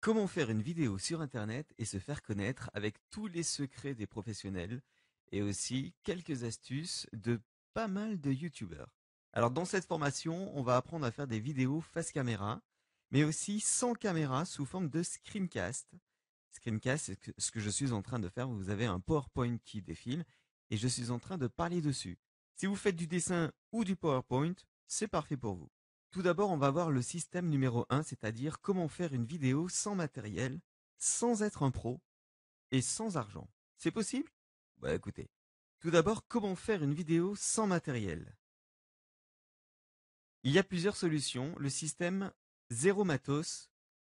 Comment faire une vidéo sur internet et se faire connaître avec tous les secrets des professionnels et aussi quelques astuces de pas mal de Youtubers. Alors dans cette formation, on va apprendre à faire des vidéos face caméra, mais aussi sans caméra sous forme de screencast. Screencast, c'est ce que je suis en train de faire. Vous avez un PowerPoint qui défile et je suis en train de parler dessus. Si vous faites du dessin ou du PowerPoint, c'est parfait pour vous. Tout d'abord, on va voir le système numéro 1, c'est-à-dire comment faire une vidéo sans matériel, sans être un pro et sans argent. C'est possible Bah écoutez. Tout d'abord, comment faire une vidéo sans matériel Il y a plusieurs solutions, le système zéro matos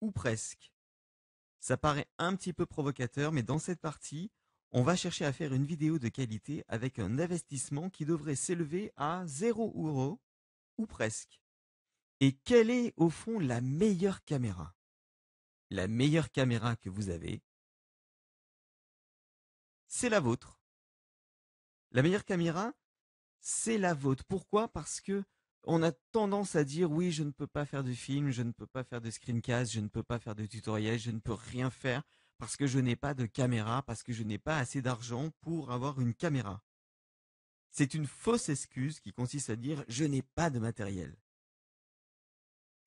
ou presque. Ça paraît un petit peu provocateur, mais dans cette partie, on va chercher à faire une vidéo de qualité avec un investissement qui devrait s'élever à 0 euros ou presque. Et quelle est au fond la meilleure caméra La meilleure caméra que vous avez, c'est la vôtre. La meilleure caméra, c'est la vôtre. Pourquoi Parce que on a tendance à dire oui, je ne peux pas faire de film, je ne peux pas faire de screencast, je ne peux pas faire de tutoriel, je ne peux rien faire parce que je n'ai pas de caméra, parce que je n'ai pas assez d'argent pour avoir une caméra. C'est une fausse excuse qui consiste à dire je n'ai pas de matériel.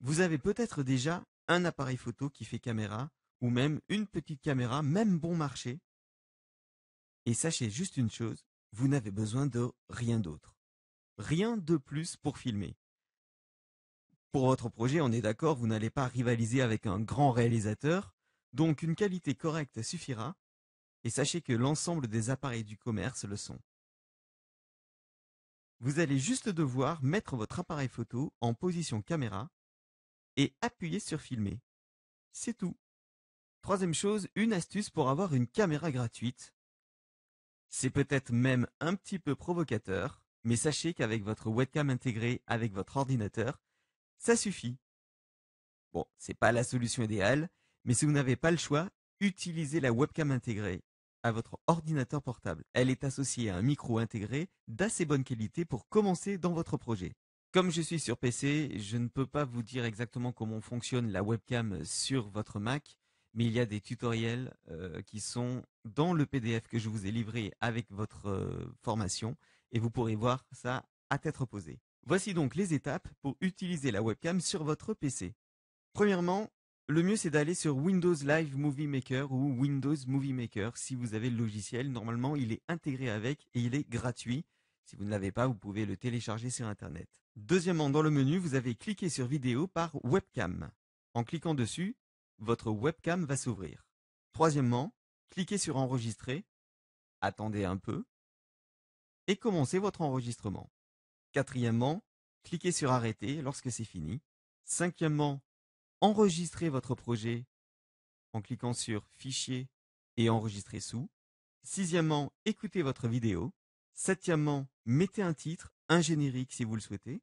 Vous avez peut-être déjà un appareil photo qui fait caméra, ou même une petite caméra, même bon marché. Et sachez juste une chose, vous n'avez besoin de rien d'autre. Rien de plus pour filmer. Pour votre projet, on est d'accord, vous n'allez pas rivaliser avec un grand réalisateur, donc une qualité correcte suffira, et sachez que l'ensemble des appareils du commerce le sont. Vous allez juste devoir mettre votre appareil photo en position caméra et appuyez sur filmer. C'est tout. Troisième chose, une astuce pour avoir une caméra gratuite. C'est peut-être même un petit peu provocateur, mais sachez qu'avec votre webcam intégrée avec votre ordinateur, ça suffit. Bon, c'est pas la solution idéale, mais si vous n'avez pas le choix, utilisez la webcam intégrée à votre ordinateur portable. Elle est associée à un micro intégré d'assez bonne qualité pour commencer dans votre projet. Comme je suis sur PC, je ne peux pas vous dire exactement comment fonctionne la webcam sur votre Mac, mais il y a des tutoriels euh, qui sont dans le PDF que je vous ai livré avec votre euh, formation, et vous pourrez voir ça à tête reposée. Voici donc les étapes pour utiliser la webcam sur votre PC. Premièrement, le mieux c'est d'aller sur Windows Live Movie Maker ou Windows Movie Maker si vous avez le logiciel. Normalement, il est intégré avec et il est gratuit. Si vous ne l'avez pas, vous pouvez le télécharger sur Internet. Deuxièmement, dans le menu, vous avez cliqué sur Vidéo par Webcam. En cliquant dessus, votre webcam va s'ouvrir. Troisièmement, cliquez sur Enregistrer, attendez un peu, et commencez votre enregistrement. Quatrièmement, cliquez sur Arrêter lorsque c'est fini. Cinquièmement, enregistrez votre projet en cliquant sur Fichier et Enregistrer sous. Sixièmement, écoutez votre vidéo. Septièmement, mettez un titre un générique si vous le souhaitez,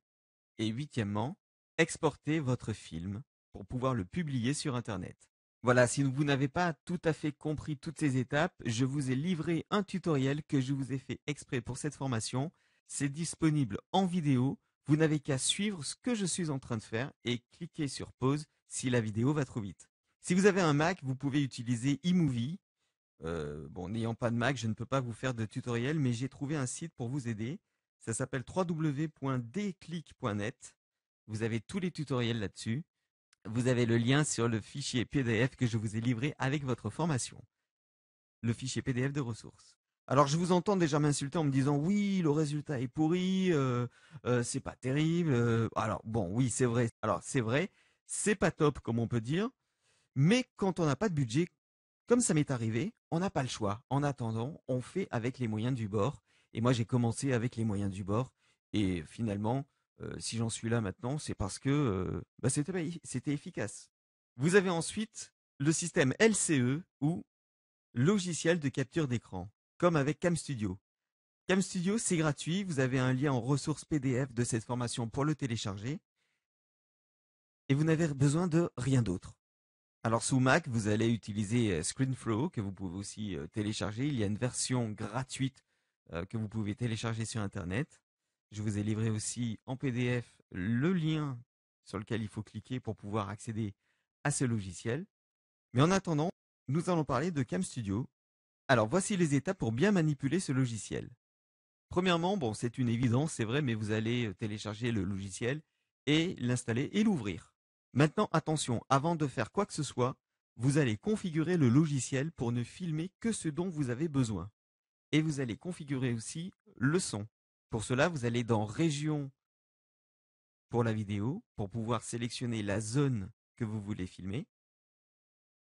et huitièmement, exporter votre film pour pouvoir le publier sur Internet. Voilà, si vous n'avez pas tout à fait compris toutes ces étapes, je vous ai livré un tutoriel que je vous ai fait exprès pour cette formation. C'est disponible en vidéo. Vous n'avez qu'à suivre ce que je suis en train de faire et cliquer sur pause si la vidéo va trop vite. Si vous avez un Mac, vous pouvez utiliser eMovie. Euh, bon, n'ayant pas de Mac, je ne peux pas vous faire de tutoriel, mais j'ai trouvé un site pour vous aider. Ça s'appelle www.declic.net. Vous avez tous les tutoriels là-dessus. Vous avez le lien sur le fichier PDF que je vous ai livré avec votre formation. Le fichier PDF de ressources. Alors je vous entends déjà m'insulter en me disant oui le résultat est pourri, euh, euh, c'est pas terrible. Euh, alors bon oui c'est vrai. Alors c'est vrai, c'est pas top comme on peut dire, mais quand on n'a pas de budget, comme ça m'est arrivé, on n'a pas le choix. En attendant, on fait avec les moyens du bord et moi, j'ai commencé avec les moyens du bord. Et finalement, euh, si j'en suis là maintenant, c'est parce que euh, bah, c'était efficace. Vous avez ensuite le système LCE ou logiciel de capture d'écran, comme avec Cam Studio. Cam Studio, c'est gratuit. Vous avez un lien en ressources PDF de cette formation pour le télécharger. Et vous n'avez besoin de rien d'autre. Alors sous Mac, vous allez utiliser euh, ScreenFlow que vous pouvez aussi télécharger. Il y a une version gratuite euh, que vous pouvez télécharger sur Internet. Je vous ai livré aussi en PDF le lien sur lequel il faut cliquer pour pouvoir accéder à ce logiciel. Mais en attendant, nous allons parler de Cam Studio. Alors voici les étapes pour bien manipuler ce logiciel. Premièrement, c'est une évidence, c'est vrai, mais vous allez euh, télécharger le logiciel et l'installer et l'ouvrir. Maintenant, attention, avant de faire quoi que ce soit, vous allez configurer le logiciel pour ne filmer que ce dont vous avez besoin et vous allez configurer aussi le son. Pour cela, vous allez dans Région pour la vidéo, pour pouvoir sélectionner la zone que vous voulez filmer.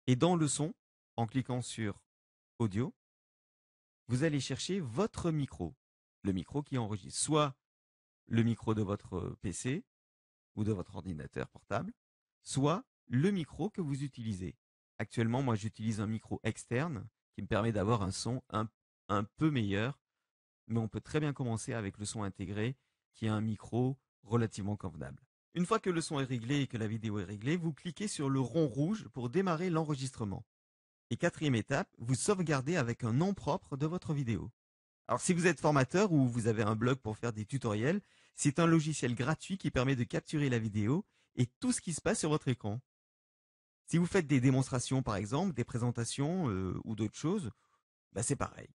Et dans le son, en cliquant sur Audio, vous allez chercher votre micro, le micro qui enregistre, soit le micro de votre euh, PC ou de votre ordinateur portable, soit le micro que vous utilisez. Actuellement, moi j'utilise un micro externe qui me permet d'avoir un son un un peu meilleur, mais on peut très bien commencer avec le son intégré qui a un micro relativement convenable. Une fois que le son est réglé et que la vidéo est réglée, vous cliquez sur le rond rouge pour démarrer l'enregistrement. Et quatrième étape, vous sauvegardez avec un nom propre de votre vidéo. Alors si vous êtes formateur ou vous avez un blog pour faire des tutoriels, c'est un logiciel gratuit qui permet de capturer la vidéo et tout ce qui se passe sur votre écran. Si vous faites des démonstrations par exemple, des présentations euh, ou d'autres choses, bah, c'est pareil.